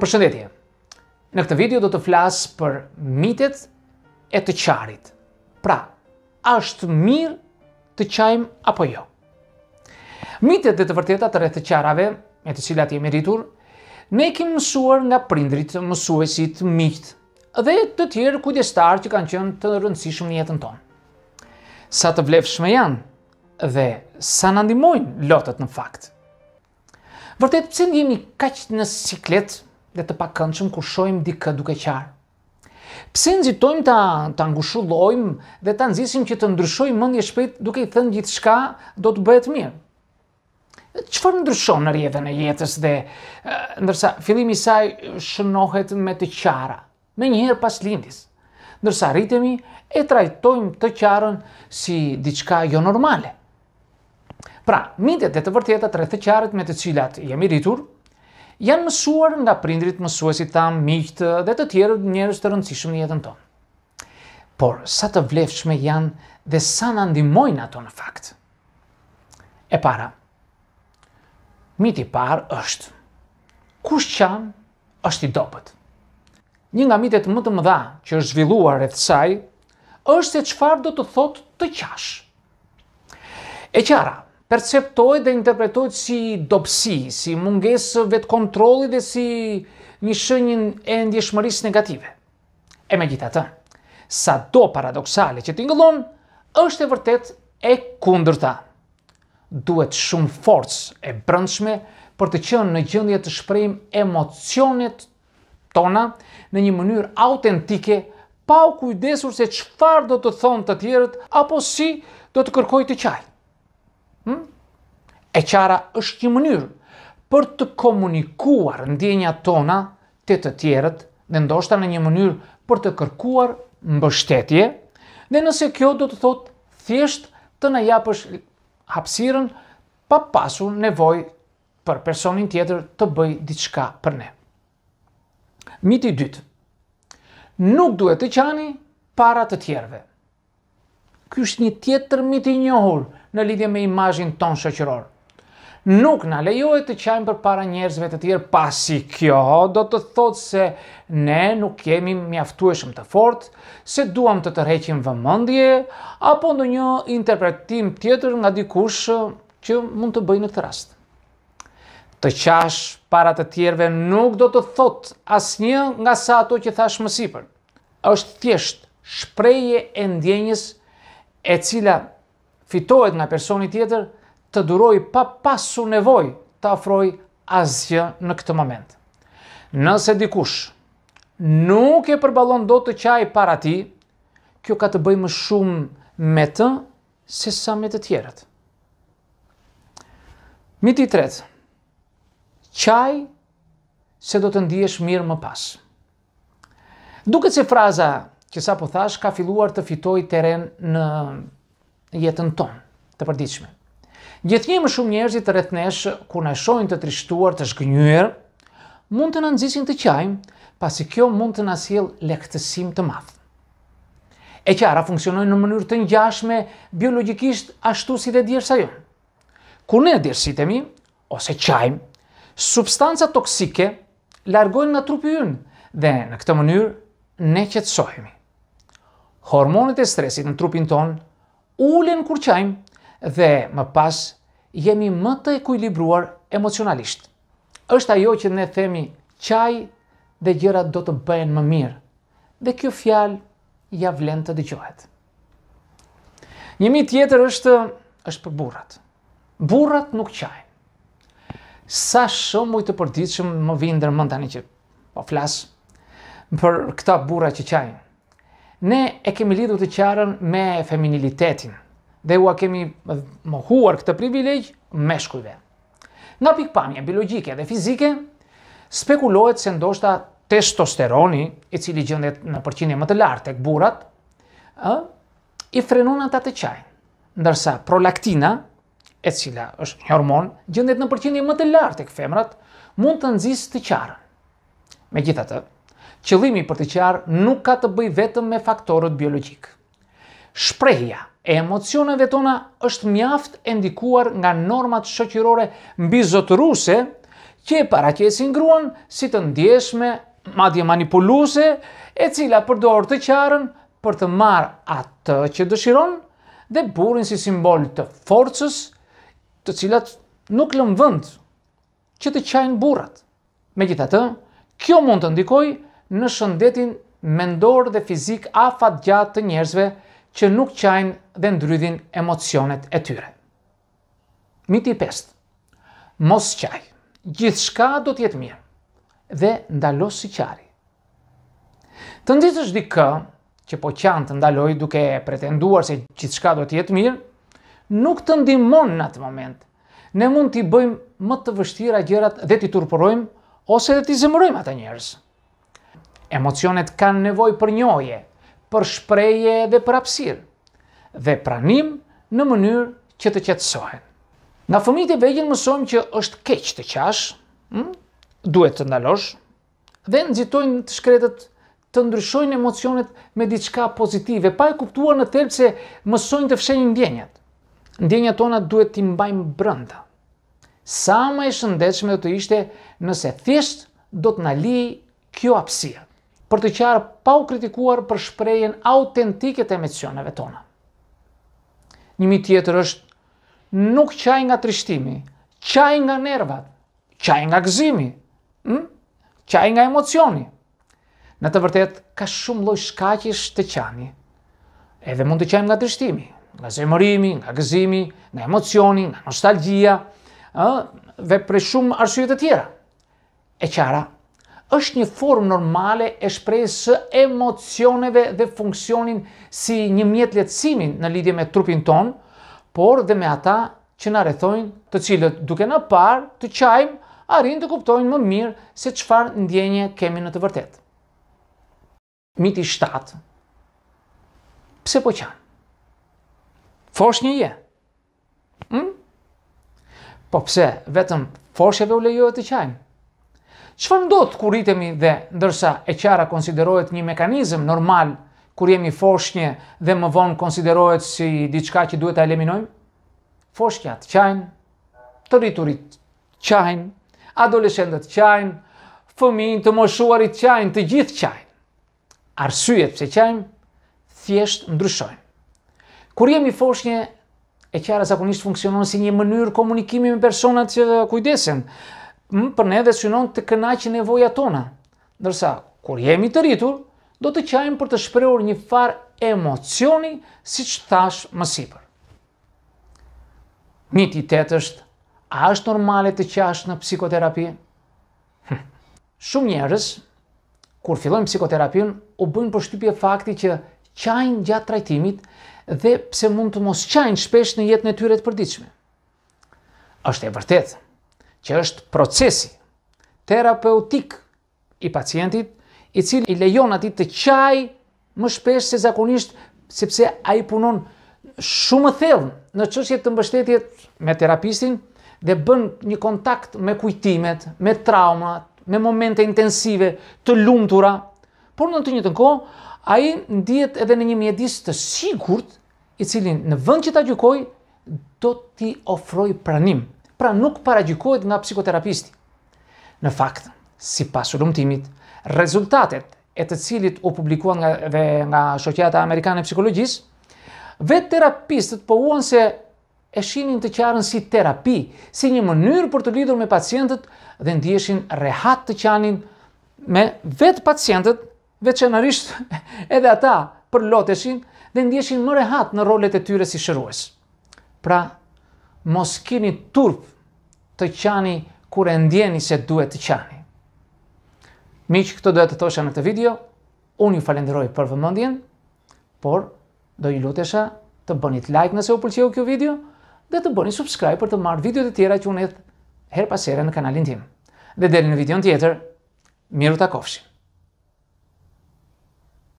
Përshëndetje. Në këtë video do të flas për mitet e të qarit. Pra, a është mirë të qajm apo jo? Mitet dhe të vërteta të rreth të qarave, me të cilat jemi rritur, ne kemi mësuar nga prindrit, mësuesit, miqt dhe të tjerë kujdestar që kanë qenë të rëndësishëm në jetën tonë. Sa të vlefshme janë dhe sa na ndihmojnë lotët në fakt. Vërtet pse ndihemi kaq në siklet, dhe të pakëndshëm kur shohim dikë duke qarë. Pse nxitojmë ta ta ngushullojmë dhe ta nxisim që të ndryshojmë mendje shpejt duke i thënë gjithçka do të bëhet mirë? Çfarë ndryshon në rrjetën e jetës dhe ndërsa fillimi i saj shënohet me të qara, më njëherë pas lindjes. Ndërsa rritemi e trajtojmë të qarën si diçka jo normale. Pra, mitet e të vërteta të rreth të qarët me të cilat jemi rritur, janë mësuar nga prindrit mësuesit tam, miqtë dhe të tjerë njerëz të rëndësishëm në jetën tonë. Por sa të vlefshme janë dhe sa na ndihmojnë ato në fakt. E para. Miti i parë është kush qan është i dobët. Një nga mitet më të mëdha që është zhvilluar rreth saj është se çfarë do të thotë të qash. E qara, perceptojt dhe interpretojt si dopsi, si mungesë vetë kontroli dhe si një shënjën e ndjeshmëris negative. E me gjitha të, sa do paradoxale që t'ingëllon, është e vërtet e kundër ta. Duhet shumë forcë e brëndshme për të qënë në gjëndje të shprejmë emocionet tona në një mënyrë autentike, pa u kujdesur se qëfar do të thonë të tjerët, apo si do të kërkoj të qajtë. Hmm? E qara është një mënyrë për të komunikuar ndjenjat tona të të tjerët dhe ndoshta në një mënyrë për të kërkuar mbështetje, dhe nëse kjo do të thotë thjesht të na japësh hapësirën pa pasur nevojë për personin tjetër të bëjë diçka për ne. Miti i dytë. Nuk duhet të qani para të tjerëve. Ky është një tjetër mit i njohur në lidhje me imazhin ton shoqëror. Nuk na lejohet të qajmë para njerëzve të tjerë pasi kjo do të thotë se ne nuk kemi mjaftueshëm të fortë, se duam të tërheqim vëmendje apo ndonjë interpretim tjetër nga dikush që mund të bëjë në këtë rast. Të qash para të tjerëve nuk do të thotë asnjë nga sa ato që thash më sipër. Është thjesht shprehje e ndjenjës e cila fitohet nga personi tjetër, të duroj pa pasu nevoj të afroj asgjë në këtë moment. Nëse dikush nuk e përbalon do të qaj para ti, kjo ka të bëj më shumë me të, se sa me të tjerët. Miti tret, qaj se do të ndihesh mirë më pas. Duket se fraza që sa po thash ka filluar të fitoj teren në jetën tonë të përdiqme. një më shumë njerëzit të rethnesh, kur në shojnë të trishtuar, të shkënyër, mund të nëndzisin të qajmë, pasi kjo mund të nasil lektësim të mathë. E qara funksionojnë në mënyrë të njashme biologikisht ashtu si dhe djersa jo. Kur ne djersitemi, ose qajmë, substanca toksike largojnë nga trupi ynë dhe në këtë mënyrë ne qetësohemi hormonet e stresit në trupin ton, ulen kur qajmë dhe më pas jemi më të ekulibruar emocionalisht. Êshtë ajo që ne themi qaj dhe gjërat do të bëhen më mirë, dhe kjo fjalë ja vlen të dëgjohet. Një mit tjetër është është për burrat. Burrat nuk qajnë. Sa shumë ujë të përditshëm më vjen ndër mend tani që po flas për këta burra që qajnë ne e kemi lidhur të qarën me feminilitetin dhe ua kemi mohuar këtë privilegj meshkujve. Nga pikpamja biologjike dhe fizike, spekulohet se ndoshta testosteroni, i cili gjendet në përqindje më të lartë tek burrat, ë, i frenon atë të qajnë. Ndërsa prolaktina, e cila është një hormon, gjendet në përqindje më të lartë tek femrat, mund të nxisë të qarën. Megjithatë, qëllimi për të qarë nuk ka të bëj vetëm me faktorët biologjik. Shprehja e emocioneve tona është mjaft e ndikuar nga normat shoqërore mbi që e paraqesin gruan si të ndjeshme, madje manipuluese, e cila përdor të qarën për të marrë atë që dëshiron dhe burrin si simbol të forcës, të cilat nuk lëmë vënd që të qajnë burrat. Me gjitha të, kjo mund të ndikoj në shëndetin mendor dhe fizik afat gjatë të njerëzve që nuk qajnë dhe ndrydhin emocionet e tyre. Miti 5. Mos qaj. Gjithë shka do tjetë mirë dhe ndalo si qari. Të nëzitë është dikë që po qanë të ndaloj duke pretenduar se gjithë shka do tjetë mirë, nuk të ndimon në atë moment. Ne mund t'i bëjmë më të vështira gjërat dhe t'i turpërojmë ose dhe t'i zemërojmë ata njerëzë. Emocionet kanë nevoj për njoje, për shpreje dhe për apsir, dhe pranim në mënyrë që të qetësohen. Nga fëmijët e vegjën mësojmë që është keq të qash, hm? duhet të ndalosh, dhe nëzitojnë të shkretët të ndryshojnë emocionet me diçka pozitive, pa e kuptuar në tërpë se mësojnë të fshenjë ndjenjat. Ndjenjat tona duhet të imbajmë brënda. Sa më e shëndetshme dhe të ishte nëse thjesht do të nali kjo hapësirë për të qarë pa u kritikuar për shprejen autentike të emisioneve tona. Njëmi tjetër është, nuk qaj nga trishtimi, qaj nga nervat, qaj nga gëzimi, hm? qaj nga emocioni. Në të vërtet, ka shumë loj shkaqish të qani. Edhe mund të qajmë nga trishtimi, nga zemërimi, nga gëzimi, nga emocioni, nga nostalgia, dhe pre shumë arsujet të tjera. E qara, është një formë normale e shprejës së emocioneve dhe funksionin si një mjetë letësimin në lidhje me trupin ton, por dhe me ata që në rethojnë të cilët duke në parë të qajmë, a të kuptojnë më mirë se qëfar ndjenje kemi në të vërtet. Miti 7. Pse po qanë? Fosh një je? Hmm? Po pse vetëm foshjeve u lejohet të qajmë? Çfarë ndodh kur ritemi dhe ndërsa e qara konsiderohet një mekanizëm normal kur jemi foshnje dhe më vonë konsiderohet si diçka që duhet ta eliminojmë? Foshnjat, qajnë, të rriturit qajnë, adoleshentët qajnë, fëmijët të moshuarit qajnë, të gjithë qajnë. Arsyet pse qajnë thjesht ndryshojnë. Kur jemi foshnje, e qara zakonisht funksionon si një mënyrë komunikimi me personat që kujdesen për ne dhe synon të kënaqë nevoja tona. Ndërsa, kur jemi të rritur, do të qajmë për të shpreur një far emocioni si që thash më sipër. Një ti është, a është normale të qash në psikoterapi? Hm. Shumë njerës, kur fillojnë psikoterapin, u bëjnë për shtypje fakti që qajnë gjatë trajtimit dhe pse mund të mos qajnë shpesh në jetë e tyre të përdiqme. Êshtë e vërtetë, që është procesi terapeutik i pacientit, i cili i lejon atit të qaj më shpesh se zakonisht, sepse a i punon shumë më thellë në qështje të mbështetjet me terapistin dhe bën një kontakt me kujtimet, me traumat, me momente intensive, të lumtura, por në të një të nko, a i ndijet edhe në një mjedis të sigurt, i cilin në vënd që ta gjukoj, do t'i ofroj pranim pra nuk paragjikohet nga psikoterapisti. Në fakt, si pas rezultatet e të cilit u publikuan nga, dhe nga Shokjata Amerikanë e Psikologjisë, vetë terapistët po uon se e shinin të qarën si terapi, si një mënyrë për të lidur me pacientët dhe ndjeshin rehat të qanin me vetë pacientët, veçenarisht edhe ata për loteshin dhe ndjeshin më rehat në rolet e tyre si shëruesë. Pra, mos kini turp të qani kur e ndjeni se duhet të qani. Miqë këto duhet të tosha në këtë video, unë ju falenderoj për vëmëndjen, por do ju lutesha të bënit like nëse u pëlqeu kjo video, dhe të bëni subscribe për të marrë video të tjera që unë e her pasere në kanalin tim. Dhe deli në video në tjetër, miru të kofshim.